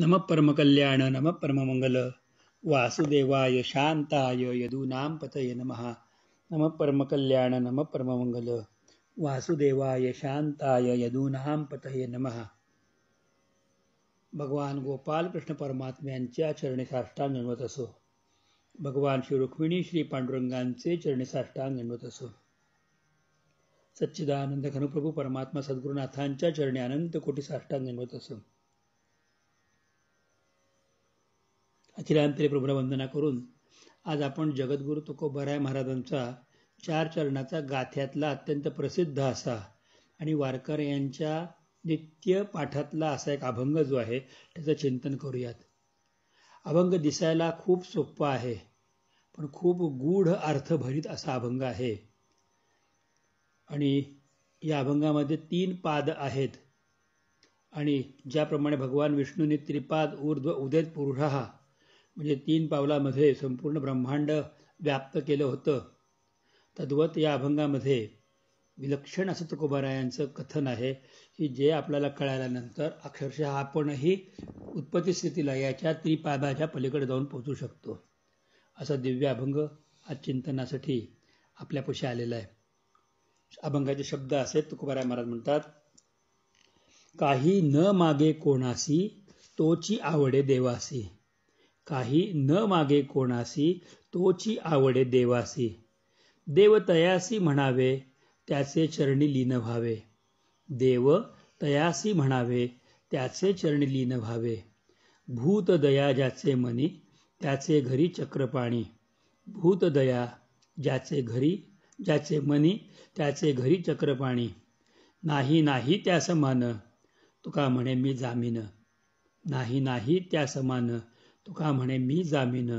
नम परमकल्याण नम परममंगल वासुदेवाय शांताय यदूनां पतये नमहा नम परमकल्याण नम परममंगल वासुदेवाय शांताय यदूनां पतये नमः भगवान गोपाल कृष्ण परमात्म्यांच्या चरणी साष्टांग गणवत असो भगवान श्री रुक्मिणी श्री पांडुरंगांचे चरणी साष्टांग गणवत असो सच्चिदानंद घनुप्रभू परमात्मा सद्गुरुनाथांच्या चरणी अनंत कोटी साष्टांग गणवत असो अखिलांतरी प्रभूला वंदना करून आज आपण जगद्गुरु तुकोबराय महाराजांचा चार चरणाचा गाथ्यातला अत्यंत प्रसिद्ध असा आणि वारकर यांच्या नित्य पाठातला असा एक अभंग जो आहे त्याचं चिंतन करूयात अभंग दिसायला खूप सोपा आहे पण खूप गूढ अर्थभरित असा अभंग आहे आणि या अभंगामध्ये तीन पाद आहेत आणि ज्याप्रमाणे भगवान विष्णूने त्रिपाद ऊर्ध्व उदय पुरुढा म्हणजे तीन पावलामध्ये संपूर्ण ब्रह्मांड व्याप्त केलं होतं तद्वत या अभंगामध्ये विलक्षण असं तुकोबारायांचं कथन आहे की जे आपल्याला कळाल्यानंतर अक्षरशः आपणही उत्पत्ती स्थितीला याच्या त्रिपादाच्या पलीकडे जाऊन पोहोचू शकतो असा दिव्य अभंग आज चिंतनासाठी आपल्यापाशी आलेला आहे अभंगाचे शब्द असे तुकोबाराय महाराज म्हणतात काही न मागे कोणासी तोची आवडे देवासी काही न मागे कोणासी तोची आवडे देवासी देव तयासी म्हणावे त्याचे चरणी लीन व्हावे देव तयासी म्हणावे त्याचे चरणी लीन व्हावे भूतदया ज्याचे मनी त्याचे घरी चक्रपाणी भूतदया ज्याचे घरी ज्याचे मनी त्याचे घरी चक्रपाणी नाही नाही त्या समान तुका म्हणे मी जामीन नाही नाही त्या समान तुका म्हणे मी जामीन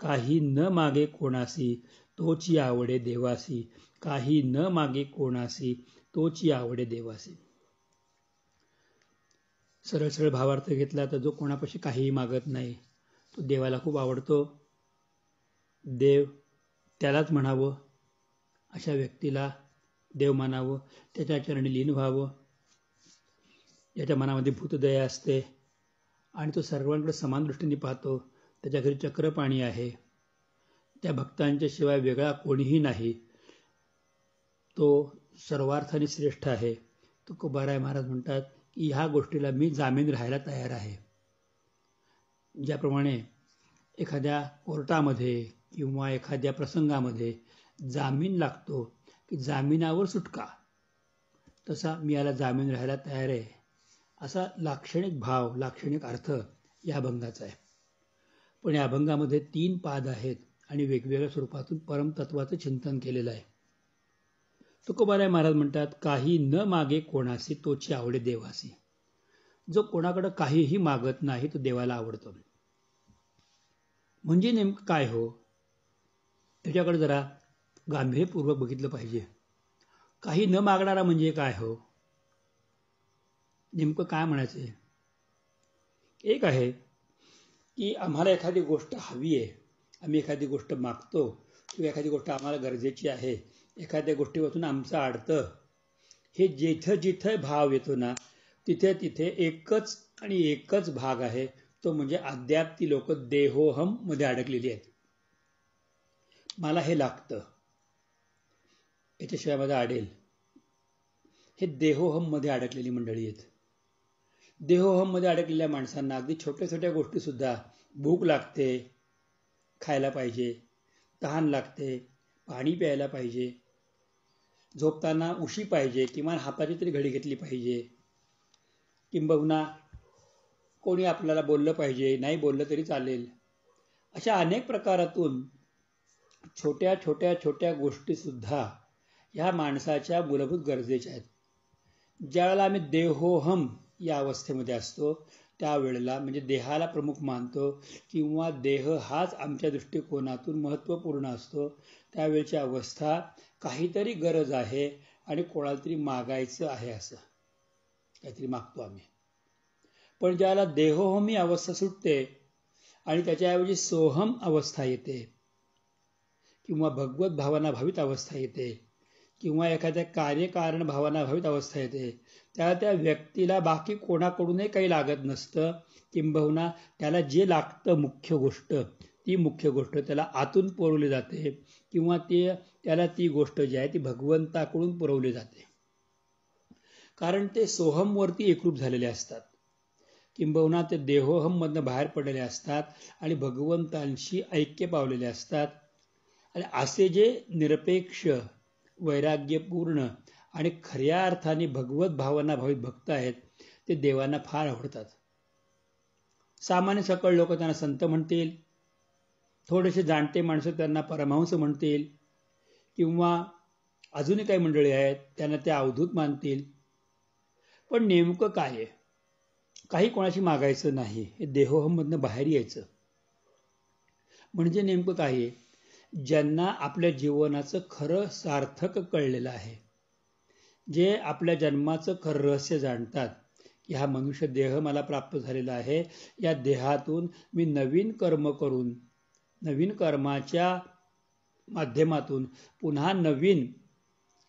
काही न मागे कोणासी तोची आवडे देवासी काही न मागे कोणासी तोची आवडे देवासी सरळ सरळ भावार्थ घेतला तर जो कोणापाशी काहीही मागत नाही तो देवाला खूप आवडतो देव त्यालाच म्हणावं अशा व्यक्तीला देव मानावं त्याच्या चरणी लीन व्हावं ज्याच्या मनामध्ये भूतदया असते आणि तो सर्वांकडे समान दृष्टीने पाहतो त्याच्या घरी चक्र पाणी आहे त्या भक्तांच्या शिवाय वेगळा कोणीही नाही तो सर्वार्थाने श्रेष्ठ आहे तो कुबाराय महाराज म्हणतात की ह्या गोष्टीला मी जामीन राहायला तयार आहे ज्याप्रमाणे एखाद्या कोर्टामध्ये किंवा एखाद्या प्रसंगामध्ये जामीन लागतो की जामिनावर सुटका तसा मी याला जामीन राहायला तयार आहे असा लाक्षणिक भाव लाक्षणिक अर्थ या अभंगाचा आहे पण या अभंगामध्ये तीन पाद आहेत आणि वेगवेगळ्या स्वरूपातून परमतत्वाचं चिंतन केलेलं आहे तुकोबाराय महाराज म्हणतात काही न मागे कोणाशी तोची आवडे देवासी जो कोणाकडं काहीही मागत नाही तो देवाला आवडतो म्हणजे नेमकं काय हो त्याच्याकडे जरा गांभीर्यपूर्वक बघितलं पाहिजे काही न मागणारा म्हणजे काय हो नेमकं काय म्हणायचं आहे एक आहे की आम्हाला एखादी गोष्ट हवी आहे आम्ही एखादी गोष्ट मागतो किंवा एखादी गोष्ट आम्हाला गरजेची आहे एखाद्या गोष्टीपासून आमचं आडतं हे जिथं जिथं भाव येतो ना तिथे तिथे एकच आणि एकच भाग आहे तो म्हणजे अद्याप ती लोक देहोहम मध्ये अडकलेली आहेत मला हे लागतं याच्याशिवाय माझा आडेल हे देहोहम मध्ये अडकलेली मंडळी आहेत देहोहममध्ये अडकलेल्या माणसांना अगदी छोट्या छोट्या गोष्टीसुद्धा भूक लागते खायला पाहिजे तहान लागते पाणी प्यायला पाहिजे झोपताना उशी पाहिजे किमान हाताची तरी घडी घेतली पाहिजे किंबहुना कोणी आपल्याला बोललं पाहिजे नाही बोललं तरी चालेल अशा अनेक प्रकारातून छोट्या छोट्या छोट्या गोष्टीसुद्धा ह्या माणसाच्या मूलभूत गरजेच्या आहेत वेळेला आम्ही देहोहम या अवस्थेमध्ये असतो त्यावेळेला म्हणजे देहाला प्रमुख मानतो किंवा देह हाच आमच्या दृष्टिकोनातून महत्त्वपूर्ण असतो त्यावेळची अवस्था काहीतरी गरज आहे आणि कोणाला तरी मागायचं आहे असं काहीतरी मागतो आम्ही पण ज्याला देहोहमी अवस्था सुटते आणि त्याच्याऐवजी सोहम अवस्था येते किंवा भगवत भावना भावित अवस्था येते किंवा एखाद्या कार्यकारण भावना भावित अवस्था येते त्या त्या व्यक्तीला बाकी कोणाकडूनही काही लागत नसतं किंबहुना त्याला जे लागतं मुख्य गोष्ट ती मुख्य गोष्ट त्याला आतून पुरवली जाते किंवा ते त्याला ती गोष्ट जी आहे ती भगवंताकडून पुरवली जाते कारण ते सोहमवरती एकरूप झालेले असतात किंबहुना ते देहोहममधनं बाहेर पडलेले असतात आणि भगवंतांशी ऐक्य पावलेले असतात आणि असे जे निरपेक्ष वैराग्यपूर्ण आणि खऱ्या अर्थाने भगवत भावना भावित भक्त आहेत ते देवांना फार आवडतात सामान्य सकळ लोक त्यांना संत म्हणतील थोडेसे जाणते माणसं त्यांना परमहंस म्हणतील किंवा अजूनही काही मंडळी आहेत त्यांना ते अवधूत मानतील पण नेमकं काय आहे काही कोणाशी मागायचं नाही हे देहोहमधनं बाहेर यायचं म्हणजे नेमकं काय आहे ज्यांना आपल्या जीवनाचं खरं सार्थक कळलेलं आहे जे आपल्या जन्माचं खरं रहस्य जाणतात की हा मनुष्य देह मला प्राप्त झालेला आहे या देहातून मी नवीन कर्म करून नवीन कर्माच्या माध्यमातून पुन्हा नवीन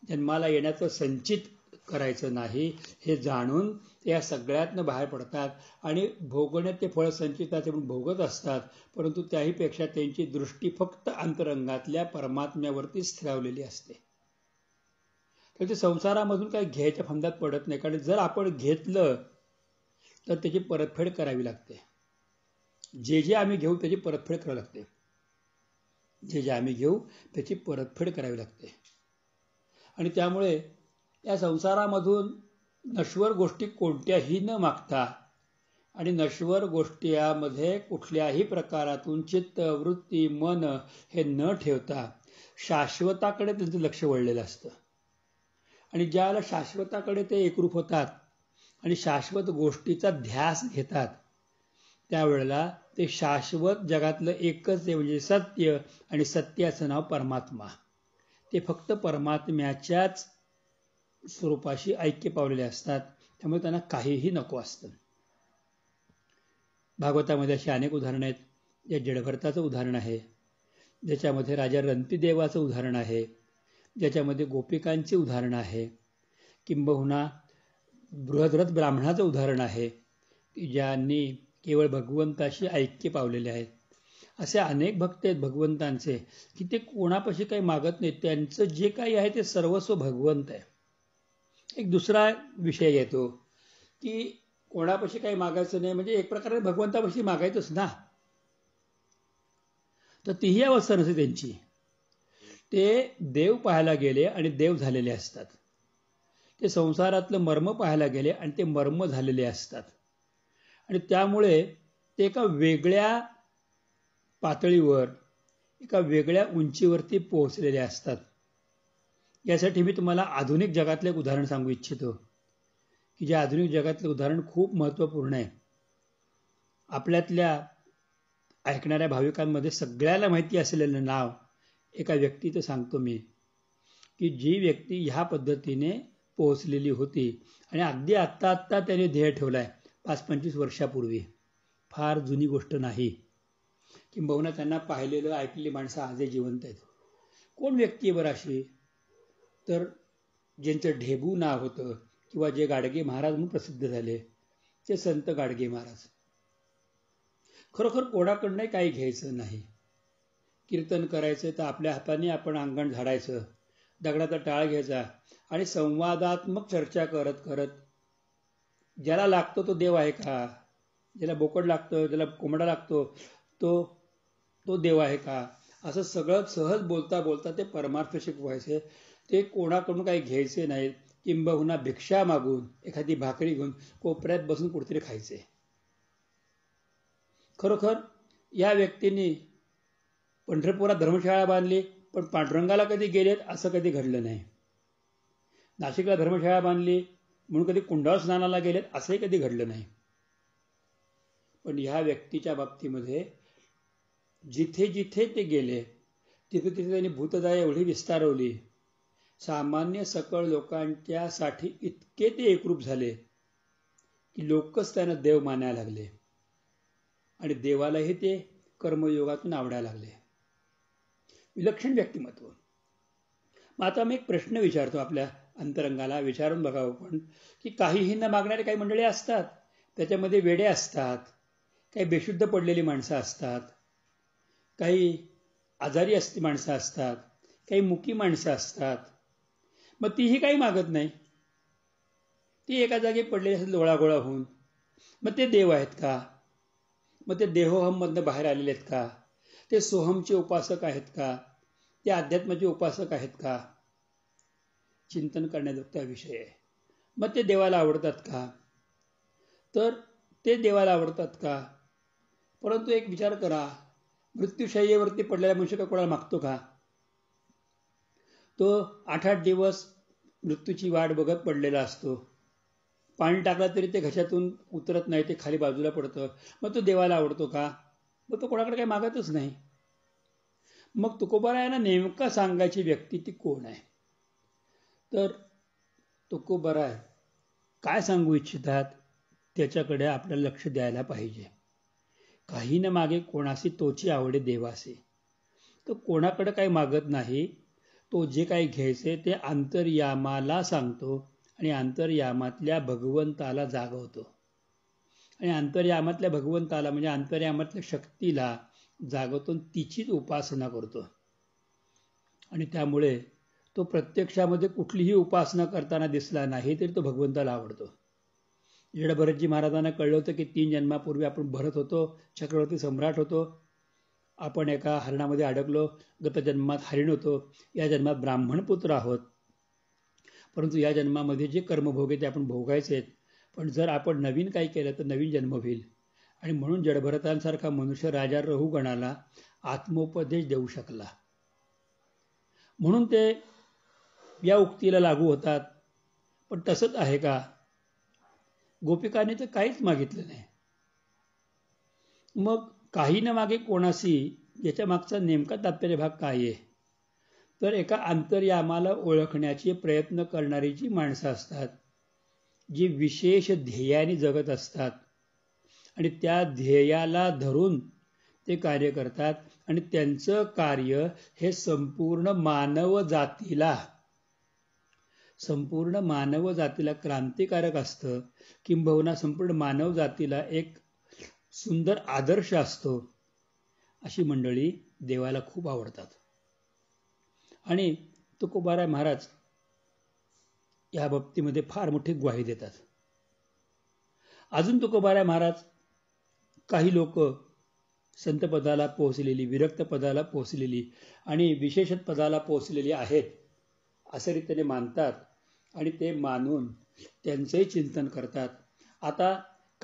जन्माला येण्याचं संचित करायचं नाही हे जाणून या सगळ्यातनं बाहेर पडतात आणि भोगण्यात ते फळ संचिताचे म्हणून भोगत असतात परंतु त्याहीपेक्षा त्यांची दृष्टी फक्त अंतरंगातल्या परमात्म्यावरती स्थिरावलेली असते तर ते संसारामधून काही घ्यायच्या फंदात पडत नाही कारण जर आपण घेतलं तर त्याची परतफेड करावी लागते जे जे आम्ही घेऊ त्याची परतफेड करावी लागते जे जे आम्ही घेऊ त्याची परतफेड करावी लागते आणि त्यामुळे या संसारामधून नश्वर गोष्टी कोणत्याही न मागता आणि नश्वर गोष्टीमध्ये कुठल्याही प्रकारातून चित्त वृत्ती मन हे न ठेवता शाश्वताकडे त्यांचं लक्ष वळलेलं असतं आणि ज्याला शाश्वताकडे ते एकरूप होतात आणि शाश्वत गोष्टीचा ध्यास घेतात त्यावेळेला ते शाश्वत जगातलं एकच आहे म्हणजे सत्य आणि सत्याचं नाव परमात्मा ते फक्त परमात्म्याच्याच स्वरूपाशी ऐक्य पावलेले असतात त्यामुळे त्यांना काहीही नको असतं भागवतामध्ये अशी अनेक उदाहरणं आहेत जे जडभरताचं उदाहरण आहे ज्याच्यामध्ये राजा रणतीदेवाचं उदाहरण आहे ज्याच्यामध्ये गोपिकांचे उदाहरण आहे किंबहुना बृहद्रथ ब्राह्मणाचं उदाहरण आहे ज्यांनी केवळ भगवंताशी ऐक्य पावलेले आहेत असे अनेक भक्त आहेत भगवंतांचे की ते कोणापाशी काही मागत नाहीत त्यांचं जे काही आहे ते सर्वस्व भगवंत आहे एक दुसरा विषय येतो की कोणापाशी काही मागायचं नाही म्हणजे एक प्रकारे भगवंतापाशी मागायचंच ना तर तीही अवस्था नसते त्यांची ते देव पाहायला गेले आणि देव झालेले असतात ते संसारातलं मर्म पाहायला गेले आणि ते मर्म झालेले असतात आणि त्यामुळे ते एका वेगळ्या पातळीवर एका वेगळ्या उंचीवरती पोहोचलेले असतात यासाठी मी तुम्हाला आधुनिक जगातलं एक उदाहरण सांगू इच्छितो की जे आधुनिक जगातलं उदाहरण खूप महत्त्वपूर्ण आहे आपल्यातल्या ऐकणाऱ्या भाविकांमध्ये सगळ्याला माहिती असलेलं नाव एका व्यक्तीचं सांगतो मी की जी व्यक्ती ह्या पद्धतीने पोहोचलेली होती आणि अगदी आत्ता आत्ता त्याने ध्येय ठेवला आहे पाच पंचवीस वर्षापूर्वी फार जुनी गोष्ट नाही किंबहुना त्यांना पाहिलेलं ऐकलेली माणसं आजही जिवंत आहेत कोण व्यक्ती आहे बरं अशी तर ज्यांचं ढेबू नाव होतं किंवा जे गाडगे महाराज म्हणून प्रसिद्ध झाले ते संत गाडगे महाराज खरोखर कोणाकडनं काही घ्यायचं नाही कीर्तन करायचं तर आपल्या हाताने आपण अंगण झाडायचं दगडाचा टाळ घ्यायचा आणि संवादात्मक चर्चा करत करत ज्याला लागतो तो देव आहे का ज्याला बोकड लागतं ज्याला कोंबडा लागतो तो तो देव आहे का असं सगळं सहज बोलता बोलता ते परमार्थ शिकवायचे ते कोणाकडून काही घ्यायचे नाहीत किंबहुना भिक्षा मागून एखादी भाकरी घेऊन कोपऱ्यात बसून कुठेतरी खायचे खरोखर या व्यक्तींनी पंढरपुरात धर्मशाळा बांधली पण पांडुरंगाला कधी गेलेत असं कधी घडलं नाही नाशिकला धर्मशाळा बांधली म्हणून कधी कुंडाळ स्नानाला गेलेत असंही कधी घडलं नाही पण ह्या व्यक्तीच्या बाबतीमध्ये जिथे जिथे ते गेले तिथे तिथे त्यांनी भूतदाय एवढी विस्तारवली सामान्य सकळ लोकांच्यासाठी इतके ते एकरूप झाले की लोकच त्यांना देव मानायला लागले आणि देवालाही ते कर्मयोगातून आवडायला लागले विलक्षण व्यक्तिमत्व मग आता मी एक प्रश्न विचारतो आपल्या अंतरंगाला विचारून बघावं पण की काहीही न मागणारे काही मंडळी असतात त्याच्यामध्ये वेडे असतात काही बेशुद्ध पडलेली माणसं असतात काही आजारी असती माणसं असतात काही मुकी माणसं असतात मग तीही काही मागत नाही ती एका जागी पडलेली असेल लोळागोळा होऊन मग ते देव आहेत का मग ते देहोहममधनं बाहेर आलेले आहेत का ते सोहमचे उपासक आहेत का ते अध्यात्माचे उपासक आहेत का चिंतन करण्याजोगता विषय आहे मग ते देवाला आवडतात का तर ते देवाला आवडतात का परंतु एक विचार करा मृत्यूशय्येवरती पडलेल्या मनुष्य का कोणाला मागतो का तो आठ आठ दिवस मृत्यूची वाट बघत पडलेला असतो पाणी टाकलं तरी ते घशातून उतरत नाही ते खाली बाजूला पडतं मग तो देवाला आवडतो का मग तो कोणाकडे काही मागतच नाही मग ना नेमका सांगायची व्यक्ती ती कोण आहे तर तुकोबराय काय सांगू इच्छितात त्याच्याकडे आपलं लक्ष द्यायला पाहिजे काही न मागे कोणाशी तोची आवडे देवासे तो कोणाकडे काही मागत नाही तो जे काही घ्यायचे ते अंतर्यामाला सांगतो आणि अंतर्यामातल्या भगवंताला जागवतो आणि अंतर्यामातल्या भगवंताला म्हणजे अंतर्यामातल्या शक्तीला जागवतो तिचीच उपासना करतो आणि त्यामुळे तो प्रत्यक्षामध्ये कुठलीही उपासना करताना दिसला नाही तरी तो भगवंताला आवडतो जेवढ्या भरतजी महाराजांना कळलं होतं की तीन जन्मापूर्वी आपण भरत होतो चक्रवर्ती सम्राट होतो आपण एका हरणामध्ये अडकलो गत जन्मात हरिण होतो या जन्मात ब्राह्मण पुत्र आहोत परंतु या जन्मामध्ये जे कर्मभोग आहे ते आपण भोगायचे आहेत पण जर आपण नवीन काही केलं तर नवीन जन्म होईल आणि म्हणून जडभरतांसारखा मनुष्य राजा रहुगणाला आत्मोपदेश देऊ शकला म्हणून ते या उक्तीला लागू होतात पण तसंच आहे का गोपिकाने तर काहीच मागितलं नाही मग काही न मागे कोणाशी याच्या मागचा नेमका तात्पर्य भाग काय आहे तर एका अंतर्यामाला ओळखण्याचे प्रयत्न करणारी जी माणसं असतात जी विशेष ध्येयाने जगत असतात आणि त्या ध्येयाला धरून ते कार्य करतात आणि त्यांचं कार्य हे संपूर्ण मानव जातीला संपूर्ण मानव जातीला क्रांतिकारक असतं किंबहुना संपूर्ण मानव जातीला एक सुंदर आदर्श असतो अशी मंडळी देवाला खूप आवडतात आणि तुकोबाराय महाराज या बाबतीमध्ये फार मोठी ग्वाही देतात अजून तुकोबाराय महाराज काही लोक संत पदाला पोहोचलेली विरक्त पदाला पोहोचलेली आणि विशेषत पदाला पोहोचलेली आहेत असे रीतीने मानतात आणि ते मानून त्यांचंही चिंतन करतात आता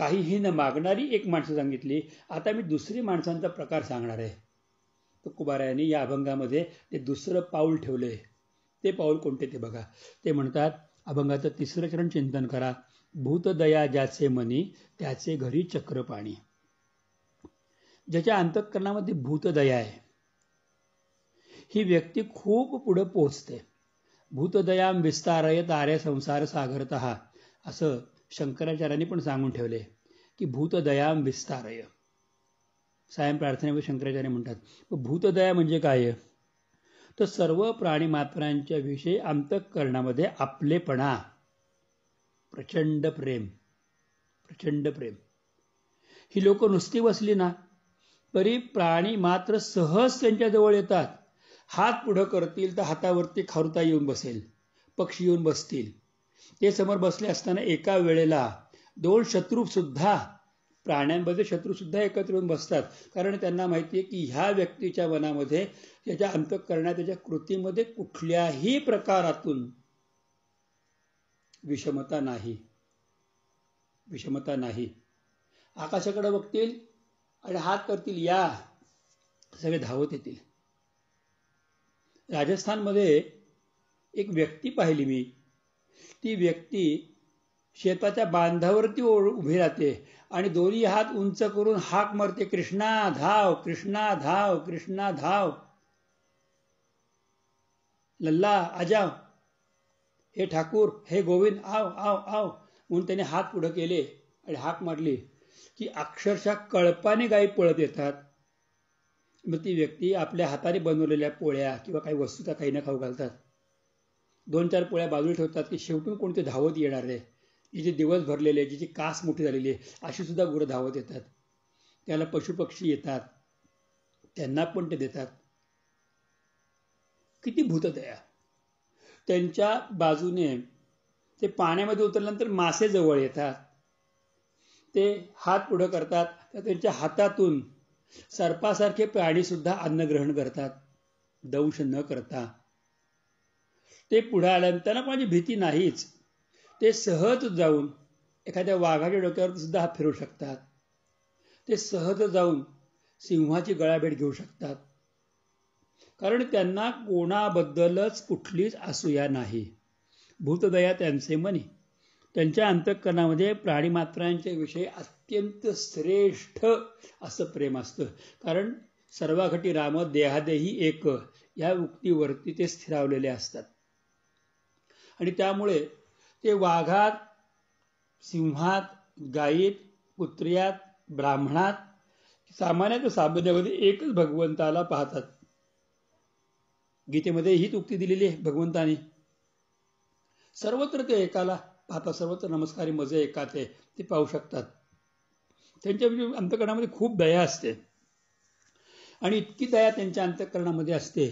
काहीही न मागणारी एक माणसं सांगितली आता मी दुसरी माणसांचा प्रकार सांगणार आहे कुबारायांनी या अभंगामध्ये ते दुसरं पाऊल ठेवले ते पाऊल कोणते ते बघा ते म्हणतात अभंगाचं तिसरं चरण चिंतन करा भूतदया ज्याचे मनी त्याचे घरी चक्रपाणी ज्याच्या अंतःकरणामध्ये भूतदया आहे ही व्यक्ती खूप पुढे पोहोचते भूतदयाम विस्तारय तारे संसार सागरत असं शंकराचार्यांनी पण सांगून ठेवले की भूतदयाम विस्तारय सायम प्रार्थनेमध्ये शंकराचार्य म्हणतात भूतदया म्हणजे काय तर सर्व प्राणी मात्रांच्या विषयी अंतःकरणामध्ये आपलेपणा प्रचंड प्रेम प्रचंड प्रेम ही लोक नुसती बसली ना तरी प्राणी मात्र सहज त्यांच्याजवळ येतात हात पुढं करतील तर हातावरती खारुता येऊन बसेल पक्षी येऊन बसतील ते समोर बसले असताना एका वेळेला दोन सुद्धा प्राण्यांमध्ये सुद्धा एकत्र येऊन बसतात कारण त्यांना माहिती आहे की ह्या व्यक्तीच्या मनामध्ये त्याच्या अंतकरणात त्याच्या कृतीमध्ये कुठल्याही प्रकारातून विषमता नाही विषमता नाही आकाशाकडे बघतील आणि हात करतील या सगळे धावत येतील राजस्थानमध्ये एक व्यक्ती पाहिली मी ती व्यक्ती शेताच्या बांधावरती उभी राहते आणि दोन्ही हात उंच करून हाक मारते कृष्णा धाव कृष्णा धाव कृष्णा धाव लल्ला आजाव हे ठाकूर हे गोविंद आव आव आव म्हणून त्याने हात पुढे केले आणि हाक मारली की अक्षरशः कळपाने गायी पळत येतात मग ती व्यक्ती आपल्या हाताने बनवलेल्या पोळ्या किंवा काही वस्तू त्या काही ना खाऊ घालतात दोन चार पोळ्या बाजूला ठेवतात की शेवटून कोणते धावत येणार आहे जिचे दिवस भरलेले जिची कास मोठी झालेली आहे अशी सुद्धा गुरं धावत येतात त्याला पशुपक्षी येतात त्यांना पण ते देतात किती भूतदया त्यांच्या बाजूने ते पाण्यामध्ये उतरल्यानंतर मासे जवळ येतात ते हात पुढं करतात तर त्यांच्या हातातून सर्पासारखे प्राणीसुद्धा ग्रहण करतात दंश न करता ते पुढं आल्यानं त्यांना माझी भीती नाहीच ते सहज जाऊन एखाद्या वाघाच्या डोक्यावर सुद्धा हात फिरू शकतात ते सहज जाऊन सिंहाची गळाभेट घेऊ शकतात कारण त्यांना कोणाबद्दलच कुठलीच असूया नाही भूतदया त्यांचे मनी त्यांच्या अंतकरणामध्ये प्राणीमात्रांच्या विषयी अत्यंत श्रेष्ठ असं प्रेम असतं कारण सर्वाघटी राम देहादेही एक या उक्तीवरती ते स्थिरावलेले असतात आणि त्यामुळे ते वाघात सिंहात गायीत पुत्र्यात ब्राह्मणात सामान्यात सामान्यामध्ये एकच भगवंताला पाहतात गीतेमध्ये हीच उक्ती दिलेली आहे भगवंताने सर्वत्र ते एकाला पाहतात सर्वत्र नमस्कारी मजे एका ते पाहू शकतात त्यांच्या अंतकरणामध्ये खूप दया असते आणि इतकी दया त्यांच्या अंतकरणामध्ये असते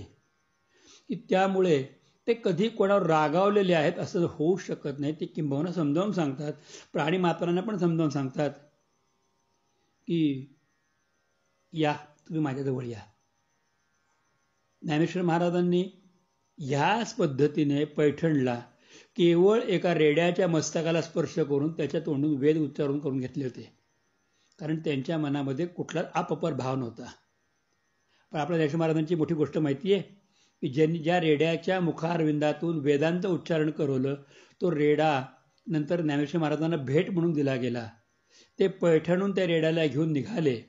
की त्यामुळे ते कधी कोणावर रागावलेले आहेत असं होऊ शकत नाही ते किंबहुना समजावून सांगतात प्राणी मात्रांना पण समजावून सांगतात की या तुम्ही माझ्याजवळ या ज्ञानेश्वर महाराजांनी ह्याच पद्धतीने पैठणला केवळ एका रेड्याच्या मस्तकाला स्पर्श करून त्याच्या तोंडून वेद उच्चारून करून घेतले होते कारण त्यांच्या मनामध्ये कुठला अपपर भाव नव्हता पण आपल्या ज्ञानेश्वर महाराजांची मोठी गोष्ट माहिती आहे ज्यांनी ज्या रेड्याच्या मुखारविंदातून वेदांत उच्चारण करवलं तो रेडा नंतर ज्ञानेश्वर महाराजांना भेट म्हणून दिला गेला ते पैठणून त्या रेड्याला घेऊन निघाले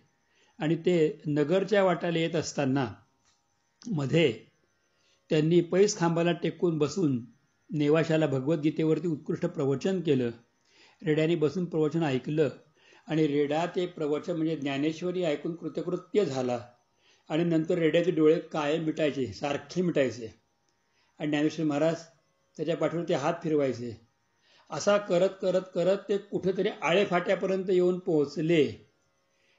आणि ते नगरच्या वाटाला येत असताना मध्ये त्यांनी पैस खांबाला टेकून बसून नेवाशाला भगवद्गीतेवरती उत्कृष्ट प्रवचन केलं रेड्याने बसून प्रवचन ऐकलं आणि रेडा ते प्रवचन म्हणजे ज्ञानेश्वरी ऐकून कृतकृत्य झाला आणि नंतर रेड्याचे डोळे कायम मिटायचे सारखे मिटायचे आणि ज्ञानेश्वर महाराज त्याच्या पाठीवर ते हात फिरवायचे असा करत करत करत ते कुठेतरी आळेफाट्यापर्यंत येऊन पोहोचले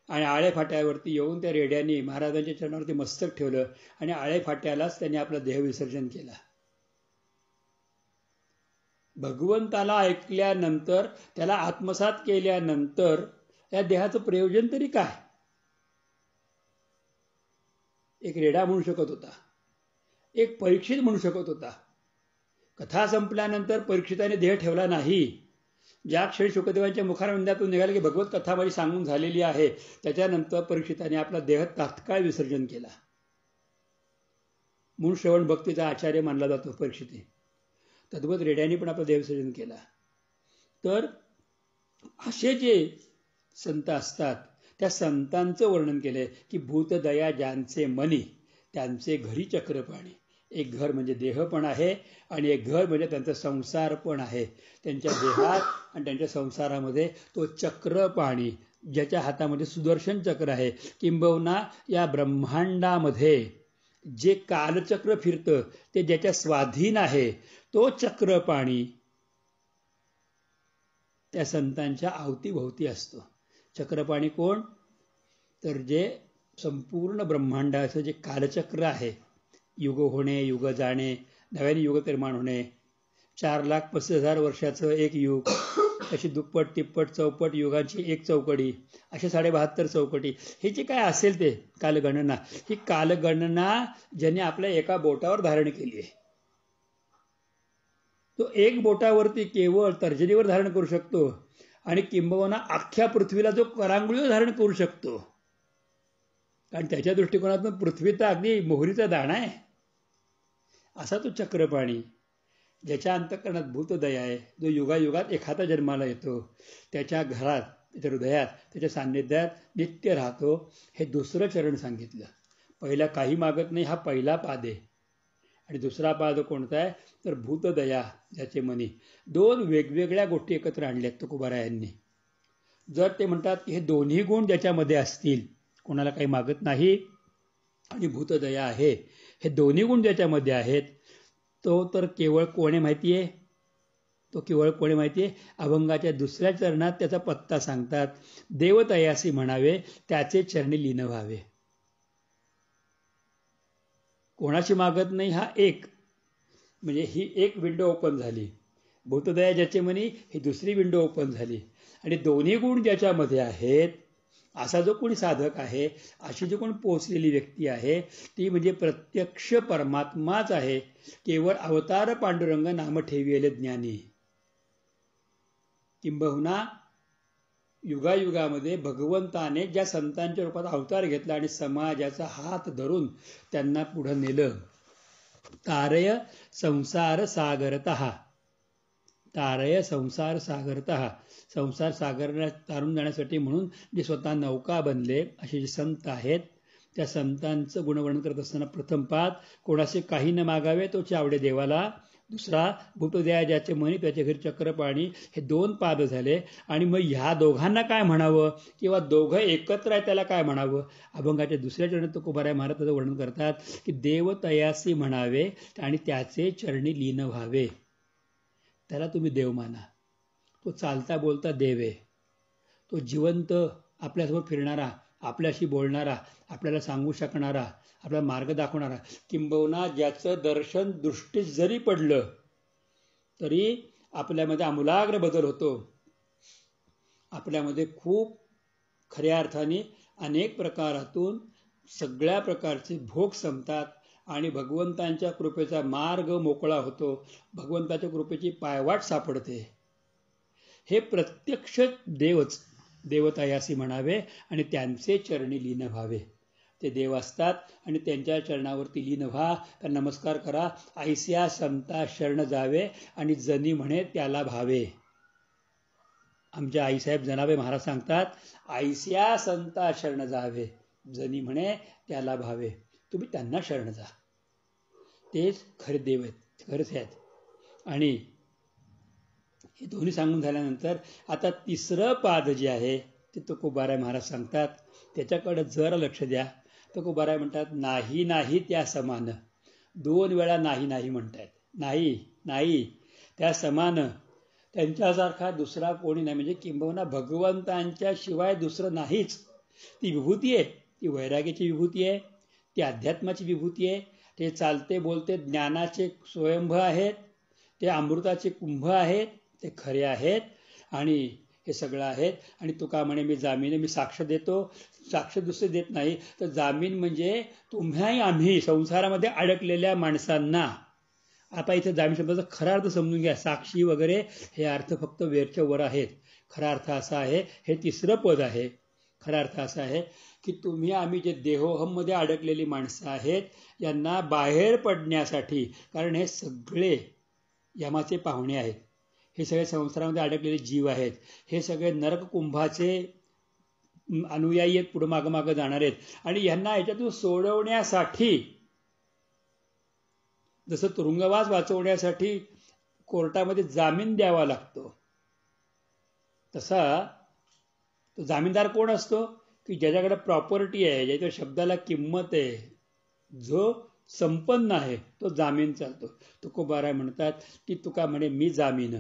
आणि आळेफाट्यावरती येऊन त्या रेड्याने महाराजांच्या चरणावरती मस्तक ठेवलं आणि आळेफाट्यालाच त्यांनी आपला विसर्जन केला भगवंताला ऐकल्यानंतर त्याला आत्मसात केल्यानंतर या देहाचं प्रयोजन तरी काय एक रेडा म्हणू शकत होता एक परीक्षित म्हणू शकत होता कथा संपल्यानंतर परीक्षिताने देह ठेवला नाही ज्या क्षणी शुकदेवांच्या मुखारविंदातून निघाले की भगवत कथा माझी सांगून झालेली आहे त्याच्यानंतर परीक्षिताने आपला देह तात्काळ विसर्जन केला म्हणून श्रवण भक्तीचा आचार्य मानला जातो परीक्षिते तद्वत रेड्याने पण आपला देह विसर्जन केला तर असे जे संत असतात त्या संतांचं वर्णन केलंय की भूतदया ज्यांचे मनी त्यांचे घरी चक्रपाणी एक घर म्हणजे देह पण आहे आणि एक घर म्हणजे त्यांचा संसार पण आहे त्यांच्या देहात आणि त्यांच्या संसारामध्ये तो चक्र पाणी ज्याच्या हातामध्ये सुदर्शन चक्र आहे किंबहुना या ब्रह्मांडामध्ये जे कालचक्र फिरतं ते ज्याच्या स्वाधीन आहे तो चक्र पाणी त्या संतांच्या अवतीभोवती असतो चक्रपाणी कोण तर जे संपूर्ण ब्रह्मांडाचं जे कालचक्र आहे युग होणे युग जाणे नव्याने युग निर्माण होणे चार लाख पस्तीस हजार वर्षाचं एक युग अशी दुप्पट तिप्पट चौपट युगांची एक चौकडी असे साडेबहात्तर चौकटी हे जे काय असेल ते कालगणना ही कालगणना ज्याने आपल्या एका बोटावर धारण केली आहे तो एक बोटावरती केवळ तर्जनीवर धारण करू शकतो आणि किंबहुना अख्ख्या पृथ्वीला जो करांगुळी धारण करू शकतो कारण त्याच्या दृष्टिकोनातून पृथ्वी तर अगदी मोहरीचा दाणा आहे असा तो चक्रपाणी ज्याच्या अंतकरणात भूतदया आहे जो युगायुगात एखादा जन्माला येतो त्याच्या घरात त्याच्या हृदयात त्याच्या सान्निध्यात नित्य राहतो हे दुसरं चरण सांगितलं पहिला काही मागत नाही हा पहिला पाद आहे आणि दुसरा पाद कोणता आहे तर भूतदया ज्याचे मनी दोन वेगवेगळ्या गोष्टी एकत्र आणल्यात तुकोबारायांनी जर ते म्हणतात की हे दोन्ही गुण ज्याच्यामध्ये असतील कोणाला काही मागत नाही आणि भूतदया आहे हे दोन्ही गुण ज्याच्यामध्ये आहेत तो तर केवळ कोणे माहिती आहे तो केवळ कोणी माहिती आहे अभंगाच्या दुसऱ्या चरणात त्याचा पत्ता सांगतात देवतयासी म्हणावे त्याचे चरणी लीन व्हावे कोणाची मागत नाही हा एक म्हणजे ही एक विंडो ओपन झाली भूतदया ज्याचे म्हणी ही दुसरी विंडो ओपन झाली आणि दोन्ही गुण ज्याच्यामध्ये आहेत असा जो कोणी साधक आहे अशी जी कोण पोचलेली व्यक्ती आहे ती म्हणजे प्रत्यक्ष परमात्माच आहे केवळ अवतार पांडुरंग नाम ठेविलेले ज्ञानी किंबहुना युगायुगामध्ये भगवंताने ज्या संतांच्या रूपात अवतार घेतला आणि समाजाचा हात धरून त्यांना पुढं नेलं तारय संसार सागरत तारय संसार सागरत संसार सागर तारून जाण्यासाठी म्हणून जे स्वतः नौका बनले असे जे संत आहेत त्या संतांचं गुणवर्णन करत असताना प्रथम पाहत कोणाशी काही न मागावे तो चावडे देवाला दुसरा दया ज्याचे म्हणी त्याच्या घरी चक्रपाणी हे दोन पाद झाले आणि मग ह्या दोघांना काय म्हणावं किंवा दोघं एकत्र आहे त्याला काय म्हणावं अभंगाच्या दुसऱ्या तो तुकोबाराय महाराज त्याचं वर्णन करतात की देव तयासी म्हणावे आणि त्याचे चरणी लीन व्हावे त्याला तुम्ही देव माना तो चालता बोलता देव आहे तो जिवंत आपल्यासमोर फिरणारा आपल्याशी बोलणारा आपल्याला सांगू शकणारा आपला मार्ग दाखवणारा किंबहुना ज्याचं दर्शन दृष्टीस जरी पडलं तरी आपल्यामध्ये आमूलाग्र बदल होतो आपल्यामध्ये खूप खऱ्या अर्थाने अनेक प्रकारातून सगळ्या प्रकारचे भोग संपतात आणि भगवंतांच्या कृपेचा मार्ग मोकळा होतो भगवंताच्या कृपेची पायवाट सापडते हे प्रत्यक्ष देवच देवतायासी म्हणावे आणि त्यांचे चरणी लीन व्हावे ते देव असतात आणि त्यांच्या चरणावरती लीन व्हा तर नमस्कार करा ऐस्या समता शरण जावे आणि जनी म्हणे त्याला भावे आमच्या आईसाहेब जनावे महाराज सांगतात आयस्या संता शरण जावे जनी म्हणे त्याला भावे तुम्ही त्यांना शरण जा तेच खरे देव आहेत खरंच आहेत आणि हे दोन्ही सांगून झाल्यानंतर आता तिसरं पाद जे आहे ते तुकोबाराय महाराज सांगतात त्याच्याकडं जर लक्ष द्या तुकोबाराय म्हणतात नाही नाही त्या समान दोन वेळा नाही नाही म्हणतात नाही नाही त्या समान त्यांच्यासारखा दुसरा कोणी नाही म्हणजे किंबहुना भगवंतांच्या शिवाय दुसरं नाहीच ती विभूती आहे ती वैराग्याची विभूती आहे ती अध्यात्माची विभूती आहे ते चालते बोलते ज्ञानाचे स्वयंभ आहेत ते अमृताचे कुंभ आहेत ते खरे आहेत आणि हे सगळं आहेत आणि तू का म्हणे मी जामीन मी साक्ष देतो साक्ष दुसरे देत नाही तर जामीन म्हणजे तुम्हाही आम्ही संसारामध्ये अडकलेल्या माणसांना आता इथे जामीन शब्दाचा खरा अर्थ समजून घ्या साक्षी वगैरे हे अर्थ फक्त वेरच्या वर आहेत खरा अर्थ असा आहे हे तिसरं पद आहे खरा अर्थ असा आहे की तुम्ही आम्ही जे देहोहममध्ये अडकलेली माणसं आहेत यांना बाहेर पडण्यासाठी कारण हे सगळे यमाचे पाहुणे आहेत हे सगळे संसारामध्ये अडकलेले जीव आहेत हे सगळे नरक कुंभाचे अनुयायी आहेत पुढे माग मागं जाणार आहेत आणि यांना याच्यातून सोडवण्यासाठी जसं तुरुंगवास वाचवण्यासाठी कोर्टामध्ये जामीन द्यावा लागतो तसा तो जामीनदार कोण असतो की ज्याच्याकडे प्रॉपर्टी आहे ज्याच्या शब्दाला किंमत आहे जो संपन्न आहे तो जामीन चालतो तुकोबाराय म्हणतात की तुका म्हणे मी जामीन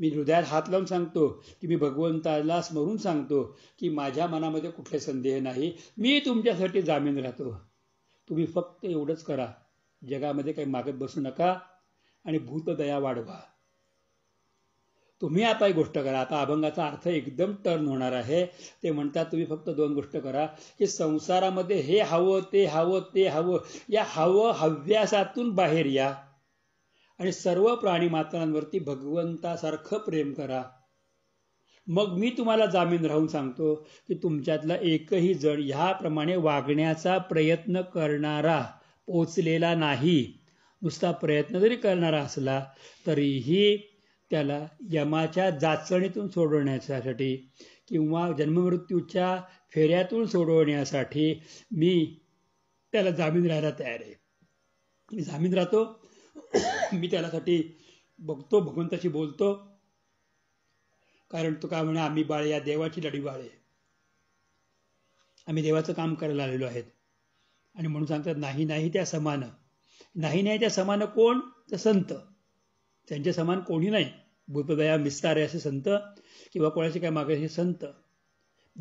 मी हृदयात हात लावून सांगतो की मी भगवंताला स्मरून सांगतो की माझ्या मनामध्ये कुठले संदेह नाही मी तुमच्यासाठी जामीन राहतो तुम्ही फक्त एवढंच करा जगामध्ये काही मागत बसू नका आणि भूतदया वाढवा तुम्ही आता एक गोष्ट करा आता अभंगाचा अर्थ एकदम टर्न होणार आहे ते म्हणतात तुम्ही फक्त दोन गोष्ट करा की संसारामध्ये हे हवं ते हवं ते हवं या हवं हव्यासातून बाहेर या आणि सर्व प्राणी मात्रांवरती भगवंतासारखं प्रेम करा मग मी तुम्हाला जामीन राहून सांगतो की तुमच्यातला एकही जण ह्याप्रमाणे वागण्याचा प्रयत्न करणारा पोचलेला नाही नुसता प्रयत्न जरी करणारा असला तरीही त्याला यमाच्या जाचणीतून सोडवण्यासाठी किंवा जन्ममृत्यूच्या फेऱ्यातून सोडवण्यासाठी मी त्याला जामीन राहायला तयार आहे मी जामीन राहतो मी त्यालासाठी बघतो भगवंताशी बोलतो कारण तो काय म्हणे आम्ही बाळे या देवाची लढी बाळे आम्ही देवाचं काम करायला आलेलो आहेत आणि म्हणून सांगतात नाही नाही त्या समान नाही नाही त्या समान कोण तर संत त्यांच्या समान कोणी नाही भूपदया मिस्तारे असे संत किंवा कोणाचे काय हे संत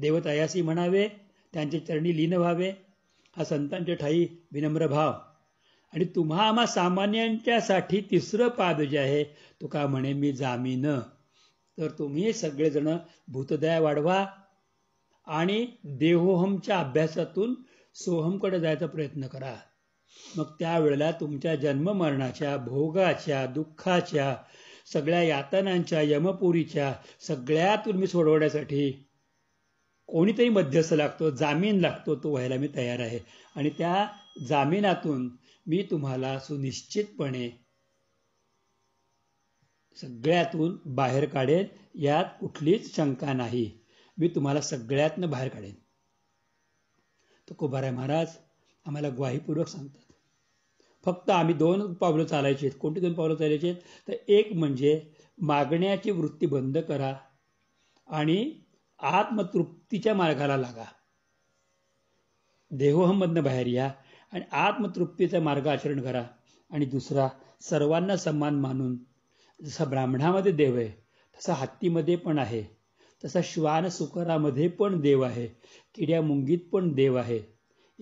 देवतायासी म्हणावे त्यांचे चरणी लीन व्हावे हा संतांचे ठाई विनम्र भाव आणि तुम्हा आम्हा सामान्यांच्यासाठी तिसरं पाद जे आहे तो का म्हणे मी जामीन तर तुम्ही सगळेजण भूतदया वाढवा आणि देहोहमच्या अभ्यासातून सोहमकडे जायचा प्रयत्न करा मग त्यावेळेला तुमच्या जन्ममरणाच्या भोगाच्या दुःखाच्या सगळ्या यातनांच्या यमपुरीच्या सगळ्या तुम्ही सोडवण्यासाठी कोणीतरी मध्यस्थ लागतो जामीन लागतो तो व्हायला मी तयार आहे आणि त्या जामिनातून मी तुम्हाला सुनिश्चितपणे सगळ्यातून बाहेर काढेन यात कुठलीच शंका नाही मी तुम्हाला सगळ्यातनं बाहेर काढेन तुकोबाराय महाराज आम्हाला ग्वाहीपूर्वक सांगतात फक्त आम्ही दोन पावलं चालायचे आहेत कोणती दोन पावलं चालायची आहेत तर एक म्हणजे मागण्याची वृत्ती बंद करा आणि आत्मतृप्तीच्या मार्गाला लागा देहोहमधनं बाहेर या आणि आत्मतृप्तीचा मार्ग आचरण करा आणि दुसरा सर्वांना सन्मान मानून जसा ब्राह्मणामध्ये देव आहे तसा हत्तीमध्ये पण आहे तसा श्वान सुकरामध्ये पण देव आहे किड्या मुंगीत पण देव आहे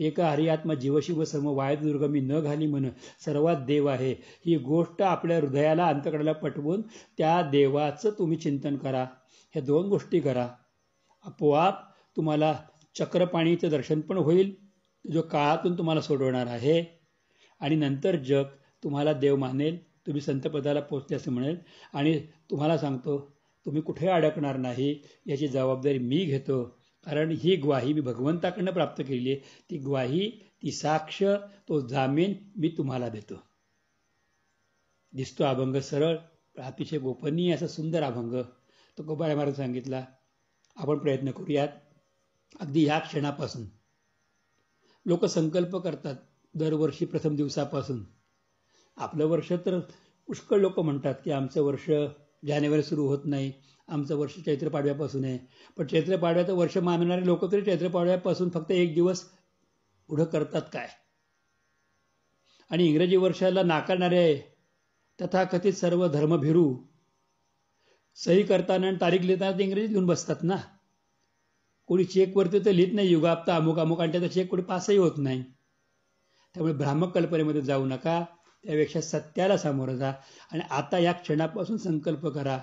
एका हरियात्मा जीवशिव सर्व वायदुर्गमी न घाली म्हण सर्वात देव आहे ही गोष्ट आपल्या हृदयाला अंतकडाला पटवून त्या देवाचं तुम्ही चिंतन करा ह्या दोन गोष्टी करा आपोआप तुम्हाला चक्रपाणीचं दर्शन पण होईल जो काळातून तुम्हाला सोडवणार आहे आणि नंतर जग तुम्हाला देव मानेल तुम्ही संतपदाला पोचले असं म्हणेल आणि तुम्हाला सांगतो तुम्ही कुठे अडकणार नाही याची जबाबदारी मी घेतो कारण ही ग्वाही मी भगवंताकडनं प्राप्त केली आहे ती ग्वाही ती साक्ष तो जामीन मी तुम्हाला देतो दिसतो अभंग सरळ अतिशय गोपनीय असा सुंदर अभंग तो गोपाळ महाराज सांगितला आपण प्रयत्न करूयात अगदी ह्या क्षणापासून लोक संकल्प करतात दरवर्षी प्रथम दिवसापासून आपलं वर्ष तर पुष्कळ लोक म्हणतात की आमचं वर्ष जानेवारी सुरू होत नाही आमचं वर्ष चैत्र पाडव्यापासून आहे पण चैत्र पाडव्याचं वर्ष मानणारे लोक तरी चैत्र पाडव्यापासून फक्त एक दिवस पुढं करतात काय आणि इंग्रजी वर्षाला नाकारणारे तथाकथित सर्व धर्मभिरू सही करताना आणि तारीख लिहिताना ते इंग्रजीत घेऊन बसतात ना कोणी चेकवरती तर लिहित नाही युगाप्ता अमुक अमुक आणि त्याचा चेक कोणी पासही होत नाही त्यामुळे भ्रामक कल्पनेमध्ये जाऊ नका त्यापेक्षा सत्याला सामोरं जा आणि आता या क्षणापासून संकल्प करा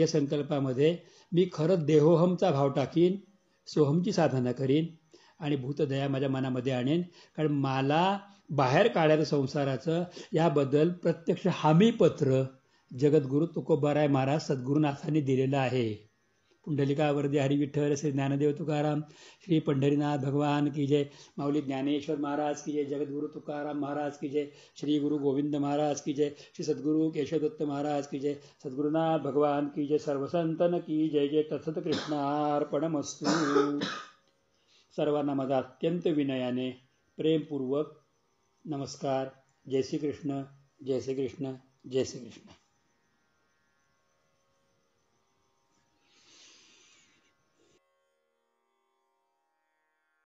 या संकल्पामध्ये मी खरं देहोहमचा भाव टाकीन सोहमची साधना करीन आणि भूतदया माझ्या मनामध्ये आणेन कारण मला बाहेर काढायचं संसाराचं याबद्दल प्रत्यक्ष हमीपत्र जगद्गुरू तुकोबाराय महाराज सद्गुरुनाथांनी दिलेलं आहे पुंडलिकावर्दी हरी विठ्ठल श्री ज्ञानदेव तुकाराम श्री पंढरीनाथ भगवान की जय माऊली ज्ञानेश्वर महाराज की जय जगद्गुरु तुकाराम महाराज की जय श्री गुरु गोविंद महाराज की जय श्री सद्गुरु केशवदत्त महाराज की जय सद्गुरुनाथ भगवान की जय सर्वसंतन की जय जय तथत कृष्णार्पणमस्तू सर्वांना माझा अत्यंत विनयाने प्रेमपूर्वक नमस्कार जय श्री कृष्ण जय श्री कृष्ण जय श्री कृष्ण